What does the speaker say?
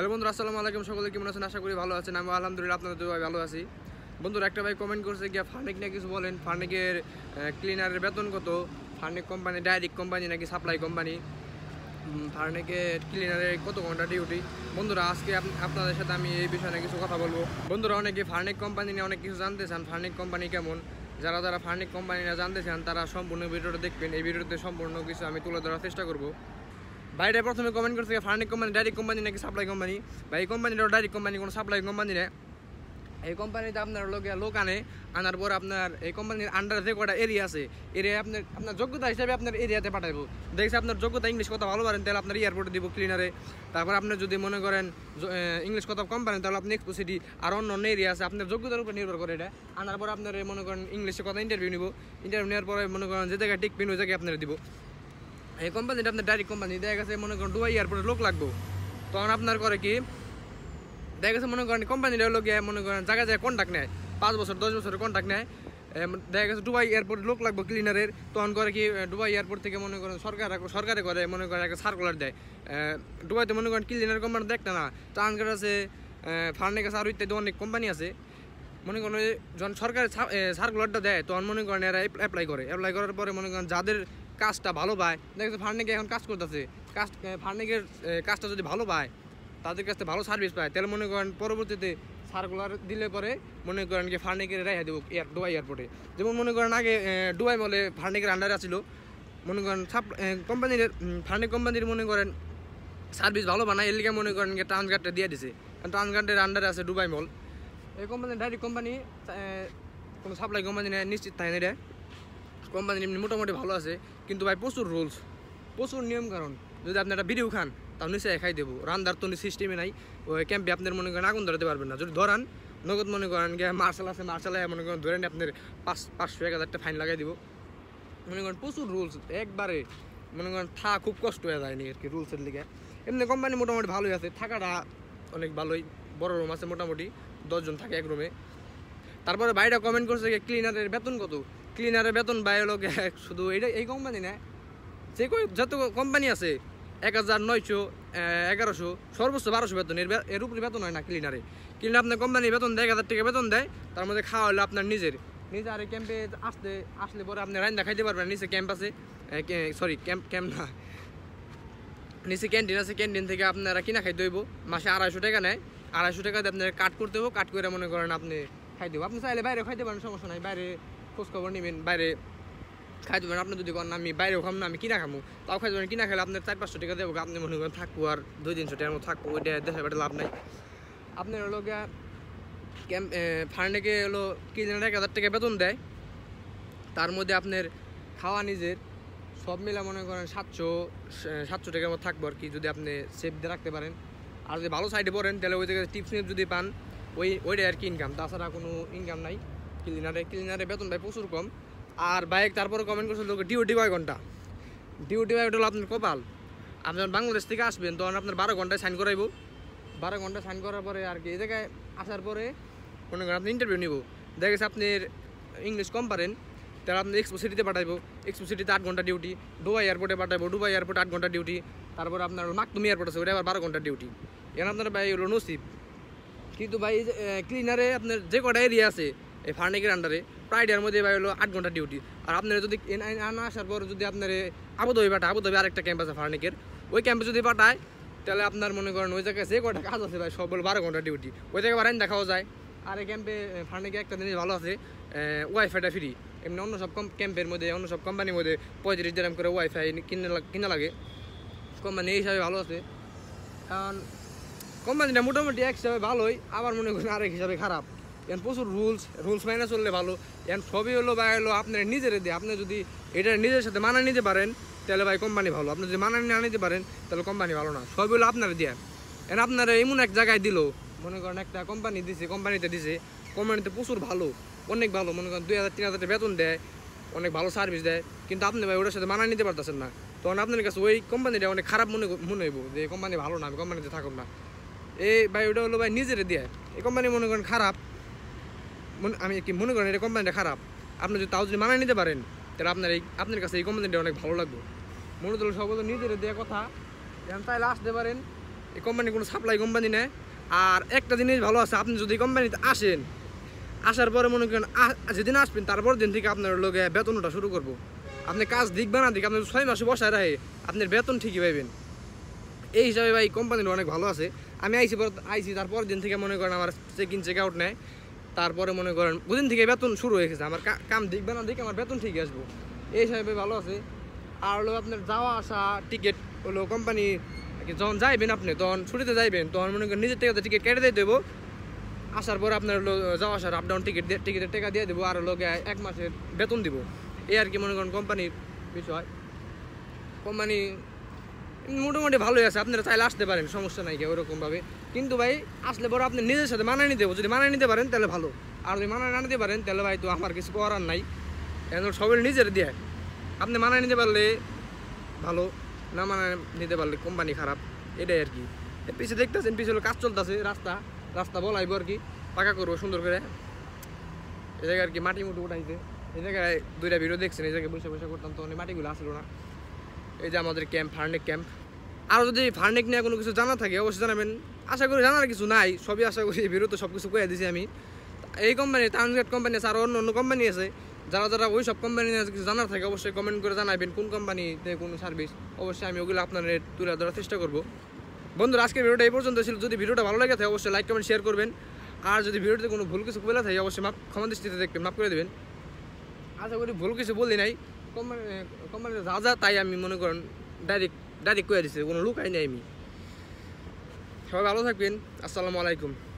hello বন্ধুরা আসসালামু আলাইকুম সকলে কেমন আছেন আশা করি ভালো আছেন আমি আলহামদুলিল্লাহ আপনাদের ভাই ভালো আছি বন্ধুরা একটা ভাই কমেন্ট করছে গিয়া ফার্নিক না কিছু বলেন ফার্নিকের ক্লিনারের বেতন কত ফার্নিক কোম্পানি ডাইরেক্ট কোম্পানি নাকি সাপ্লাই কোম্পানি ফার্নিকের ক্লিনারের কত ঘন্টা ডিউটি বন্ধুরা আজকে আপনাদের সাথে আমি এই বিষয়ে কিছু কথা বলবো বন্ধুরা অনেকে ফার্নিক কোম্পানি নিয়ে অনেক কিছু জানতে চান ফার্নিক কোম্পানি কেমন যারা যারা ফার্নিক কোম্পানি না জানতে চান তারা সম্পূর্ণ ভিডিওটা দেখবেন এই ভিডিওতে সম্পূর্ণ কিছু আমি তুলে ধরার চেষ্টা করবো ভাইটা প্রথমে কমেন্ট করছে ফার্নিক কোম্পানি ডাইরেক্ট কোম্পানি নাকি সাপ্লাই কোম্পানি ভাই এই কোম্পানিটা ডাইরেক্ট কোম্পানি কোনো সাপ্লাই কোম্পানি না এই কোম্পানিতে আপনার লোক লোক আনে আনার পর আপনার এই কোম্পানির আন্ডারে যে কটা এরিয়া আছে এরিয়া আপনার আপনার যোগ্যতা হিসাবে আপনার এরিয়াতে পাঠাবো দেখছে আপনার যোগ্যতা ইংলিশ কথা ভালো পারেন তাহলে আপনার এয়ারপোর্টে দিব ক্লিনারে তারপর আপনি যদি মনে করেন ইংলিশ কথা কম পারেন তাহলে আপনি এক্সপো সিটি আর অন্য অন্য এরিয়া আছে আপনার যোগ্যতার উপর নির্ভর করে এটা আনার পর আপনার মনে করেন ইংলিশে কথা ইন্টারভিউ নিব ইন্টারভিউ নেওয়ার পরে মনে করেন যে জায়গায় টিকপিন ওই জায়গায় আপনার দিব এই কোম্পানিটা আপনার ডাইরেক্ট কোম্পানি দেখা গেছে মনে করেন দুবাই এয়ারপোর্টে লোক লাগবো তখন আপনার করে কি দেখা গেছে মনে করেন কোম্পানিটা লোক মনে করেন জায়গায় জায়গায় কন্ট্যাক্ট নেয় পাঁচ বছর দশ বছরের কন্ট্যাক্ট নেয় দেখা গেছে দুবাই এয়ারপোর্ট লোক লাগবো ক্লিনারের তখন করে কি দুবাই এয়ারপোর্ট থেকে মনে করেন সরকার সরকারে করে মনে করেন একটা সার্কুলার দেয় দুবাইতে মনে করেন ক্লিনার কোম্পানি দেখতে না টানকার আছে ফার্নে কাছে আরও ইত্যাদি অনেক কোম্পানি আছে মনে করেন যখন সরকার সার্কুলারটা দেয় তখন মনে করেন এরা অ্যাপ্লাই করে অ্যাপ্লাই করার পরে মনে করেন যাদের কাজটা ভালো পায় দেখা যাচ্ছে ফার্নিকে এখন কাজ করতেছে কাজ ফার্নিকের কাজটা যদি ভালো পায় তাদের কাছে ভালো সার্ভিস পায় তাহলে মনে করেন পরবর্তীতে সার্কুলার দিলে পরে মনে করেন কি ফার্নিকের রেখা দেবো এয়ার ডুবাই এয়ারপোর্টে যেমন মনে করেন আগে ডুবাই বলে ফার্নিকের আন্ডারে আসছিল মনে করেন সাপ কোম্পানির ফার্নিক কোম্পানির মনে করেন সার্ভিস ভালো বানায় এর লিগে মনে করেন ট্রান্সগার্ডটা দিয়ে দিছে কারণ ট্রান্সগার্ডের আন্ডারে আছে ডুবাই মল এই কোম্পানি ডাইরেক্ট কোম্পানি কোনো সাপ্লাই কোম্পানি নিশ্চিত থাকে না এটা কোম্পানি এমনি মোটামুটি ভালো আছে কিন্তু ভাই প্রচুর রুলস প্রচুর নিয়ম কারণ যদি আপনি একটা বিড়িও খান তাহলে নিচে খাই দেবো রান্দার তো সিস্টেমে নাই ওই ক্যাম্পে আপনার মনে করেন আগুন ধরাতে পারবেন না যদি ধরান নগদ মনে করেন গিয়ে মার্শাল আছে মার্শাল মনে করেন ধরেন আপনার পাঁচ পাঁচশো এক হাজারটা ফাইন লাগাই দিব মনে করেন প্রচুর রুলস একবারে মনে করেন থা খুব কষ্ট হয়ে যায়নি আর কি রুলসের লিগে এমনি কোম্পানি মোটামুটি ভালোই আছে থাকাটা অনেক ভালোই বড় রুম আছে মোটামুটি দশজন থাকে এক রুমে তারপরে বাইরে কমেন্ট করছে ক্লিনারের বেতন কত ক্লিনারের বেতন পায় লোক শুধু এটা এই কোম্পানি না যে যত কোম্পানি আছে এক হাজার নয়শো এগারোশো সর্বোচ্চ বারোশো বেতন এর এর উপরে বেতন হয় না ক্লিনারে ক্লিনার আপনার কোম্পানি বেতন দেয় এক হাজার টাকা বেতন দেয় তার মধ্যে খাওয়া হলো আপনার নিজের নিজে আর ক্যাম্পে আসতে আসলে পরে আপনি রান্না খাইতে পারবেন নিচে ক্যাম্প আছে সরি ক্যাম্প ক্যাম্প না নিচে ক্যান্টিন আছে ক্যান্টিন থেকে আপনারা কিনা খাইতে হইব মাসে আড়াইশো টাকা নেয় আড়াইশো টাকা দিয়ে আপনার কাট করতে হবো কাট করে মনে করেন আপনি খাইতে হবো আপনি চাইলে বাইরে খাইতে পারেন সমস্যা নাই বাইরে খোঁজখবর নেবেন বাইরে খাই দেবেন আপনি যদি করেন আমি বাইরেও খাম না আমি কিনা খামো তাও খাই দেবেন কিনা খেলে আপনার চার পাঁচশো টাকা দেবো আপনি মনে করেন থাকবো আর দুই তিনশো টাকার মতো থাকবো ওইটা দেশের বাড়ি লাভ নাই আপনার হলো ক্যাম্প ফার্নেকে হলো কি জানেন এক হাজার টাকা বেতন দেয় তার মধ্যে আপনার খাওয়া নিজের সব মিলে মনে করেন সাতশো সাতশো টাকার মতো থাকবো আর কি যদি আপনি সেফ দিয়ে রাখতে পারেন আর যদি ভালো সাইডে পড়েন তাহলে ওই জায়গায় টিপস নিয়ে যদি পান ওই ওইটাই আর কি ইনকাম তাছাড়া কোনো ইনকাম নাই ক্লিনারে ক্লিনারে বেতন ভাই প্রচুর কম আর বাইক তারপরে কমেন্ট করছে লোক ডিউটি কয় ঘন্টা ডিউটি বাইক হলো আপনার কপাল আপনি যখন বাংলাদেশ থেকে আসবেন তখন আপনার বারো ঘন্টায় সাইন করাইব বারো ঘন্টা সাইন করার পরে আর কি এই জায়গায় আসার পরে মনে করেন আপনি ইন্টারভিউ নিব দেখা গেছে আপনি ইংলিশ কম পারেন তাহলে আপনি এক্সপো সিটিতে পাঠাইবো এক্সপো সিটিতে আট ঘন্টা ডিউটি ডুবাই এয়ারপোর্টে পাঠাইবো ডুবাই এয়ারপোর্টে আট ঘন্টা ডিউটি তারপর আপনার মাকতুমি এয়ারপোর্ট আছে ওটা আবার বারো ঘন্টা ডিউটি এখানে আপনার ভাই হলো নসিব কিন্তু ভাই ক্লিনারে আপনার যে কটা এরিয়া আছে এই ফার্নিকের আন্ডারে প্রায় ডের মধ্যে এবার হলো আট ঘন্টা ডিউটি আর আপনারা যদি আনা আসার পর যদি আপনার আবুধাবি পাঠায় আবুধাবি আরেকটা ক্যাম্প আছে ফার্নিকের ওই ক্যাম্পে যদি পাঠায় তাহলে আপনার মনে করেন ওই জায়গায় যে কটা কাজ আছে ভাই সব বারো ঘন্টা ডিউটি ওই জায়গায় বারেন দেখাও যায় আর এই ক্যাম্পে ফার্নিকে একটা জিনিস ভালো আছে ওয়াইফাইটা ফ্রি এমনি অন্য সব ক্যাম্পের মধ্যে অন্য সব কোম্পানির মধ্যে পঁয়ত্রিশ দিরাম করে ওয়াইফাই কিনে কিনা লাগে কোম্পানি এই হিসাবে ভালো আছে কারণ কোম্পানিটা মোটামুটি এক হিসাবে ভালোই আবার মনে করেন আরেক হিসাবে খারাপ এখন প্রচুর রুলস রুলস মাইনে চললে ভালো এখন সবই হলো বা হলো আপনার নিজের দিয়ে আপনি যদি এটা নিজের সাথে মানা নিতে পারেন তাহলে ভাই কোম্পানি ভালো আপনি যদি মানা না নিতে পারেন তাহলে কোম্পানি ভালো না সবই হলো আপনার দিয়ে এখন আপনারা এমন এক জায়গায় দিল মনে করেন একটা কোম্পানি দিছে কোম্পানিতে দিছে কোম্পানিতে প্রচুর ভালো অনেক ভালো মনে করেন দুই হাজার তিন হাজার বেতন দেয় অনেক ভালো সার্ভিস দেয় কিন্তু আপনি ভাই ওটার সাথে মানা নিতে পারতেছেন না তখন আপনার কাছে ওই কোম্পানিটা অনেক খারাপ মনে মনে হইব যে কোম্পানি ভালো না আমি কোম্পানিতে থাকুন না এই ভাই ওটা হলো ভাই নিজের দিয়ে এই কোম্পানি মনে করেন খারাপ আমি কি মনে করেন এটা কোম্পানিটা খারাপ আপনি যদি তাও যদি মানায় নিতে পারেন তাহলে আপনার এই আপনার কাছে এই কোম্পানিটা অনেক ভালো লাগবে মনে হলো সব নিজের দেওয়া কথা যেমন তাই আসতে পারেন এই কোম্পানি কোনো সাপ্লাই কোম্পানি নেয় আর একটা জিনিস ভালো আছে আপনি যদি কোম্পানিতে আসেন আসার পরে মনে করেন যেদিন আসবেন তারপর দিন থেকে আপনার লোকে বেতন ওঠা শুরু করবো আপনি কাজ দিক না দিকে আপনি ছয় মাসে বসায় রাখে আপনার বেতন ঠিকই পাইবেন এই হিসাবে ভাই কোম্পানিটা অনেক ভালো আছে আমি আইসি আইসি তারপর দিন থেকে মনে করেন আমার চেক ইন চেক আউট নেয় তারপরে মনে করেন ওদিন থেকে বেতন শুরু হয়ে গেছে আমার কাম দেখবে না দেখে আমার বেতন ঠিক আসবো এই হিসাবে ভালো আছে আর হলো আপনার যাওয়া আসা টিকিট হলো কোম্পানি যখন যাইবেন আপনি তখন ছুটিতে যাইবেন তখন মনে করেন নিজের থেকে টিকিট কেটে দিয়ে দেবো আসার পর আপনার হলো যাওয়া আসার আপ ডাউন টিকিট টিকিটের টাকা দিয়ে দেবো আর হলো এক মাসের বেতন দিব এই আর কি মনে করেন কোম্পানির বিষয় কোম্পানি মোটামুটি ভালোই আছে আপনারা চাইলে আসতে পারেন সমস্যা নাই ওরকমভাবে কিন্তু ভাই আসলে বড় আপনি নিজের সাথে মানায় নিতে যদি মানায় নিতে পারেন তাহলে ভালো আর যদি মানায় না নিতে পারেন তাহলে ভাই তো আমার কিছু করার নাই এখন সবাই নিজের দেয় আপনি মানায় নিতে পারলে ভালো না মানায় নিতে পারলে কোম্পানি খারাপ এটাই আর কি পিছিয়ে দেখতেছেন পিছিয়ে কাজ চলতেছে রাস্তা রাস্তা বলাইব আর কি পাকা করবো সুন্দর করে এ জায়গায় আর কি মাটি মুটি উঠাইছে এ জায়গায় দুইটা ভিডিও দেখছেন এই জায়গায় বসে বসে করতাম তো মাটিগুলো আসলো না এই যে আমাদের ক্যাম্প ফার্নেক ক্যাম্প আর যদি ফার্নেক নিয়ে কোনো কিছু জানা থাকে অবশ্যই জানাবেন আশা করি জানার কিছু নাই সবই আশা করি বিরুদ্ধে সব কিছু কয়ে দিছি আমি এই কোম্পানি টাউনগেট কোম্পানি আছে আরও অন্য অন্য কোম্পানি আছে যারা যারা ওই সব কোম্পানি কিছু জানার থাকে অবশ্যই কমেন্ট করে জানাবেন কোন কোম্পানিতে কোন সার্ভিস অবশ্যই আমি ওগুলো আপনার তুলে ধরার চেষ্টা করব বন্ধুরা আজকে ভিডিওটা এই পর্যন্ত ছিল যদি ভিডিওটা ভালো লাগে থাকে অবশ্যই লাইক কমেন্ট শেয়ার করবেন আর যদি ভিডিওতে কোনো ভুল কিছু বলে থাকে অবশ্যই মাপ ক্ষমা দৃষ্টিতে দেখবেন মাফ করে দেবেন আশা করি ভুল কিছু বলি নাই কোম্পানির যা যা তাই আমি মনে করেন ডাইরেক্ট ডাইরেক্ট করে দিছে কোনো লুকাই নাই আমি সবাই ভালো থাকবেন আসসালামু আলাইকুম